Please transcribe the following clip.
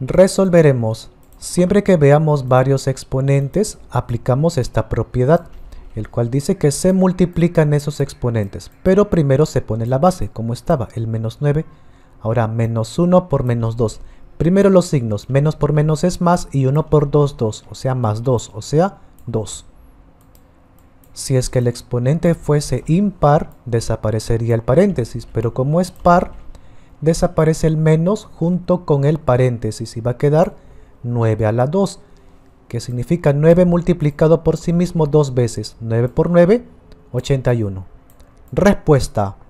Resolveremos. Siempre que veamos varios exponentes, aplicamos esta propiedad, el cual dice que se multiplican esos exponentes. Pero primero se pone la base, como estaba, el menos 9. Ahora menos 1 por menos 2. Primero los signos, menos por menos es más y 1 por 2, 2, o sea más 2, o sea 2. Si es que el exponente fuese impar, desaparecería el paréntesis, pero como es par, desaparece el menos junto con el paréntesis y va a quedar 9 a la 2, que significa 9 multiplicado por sí mismo dos veces. 9 por 9, 81. Respuesta.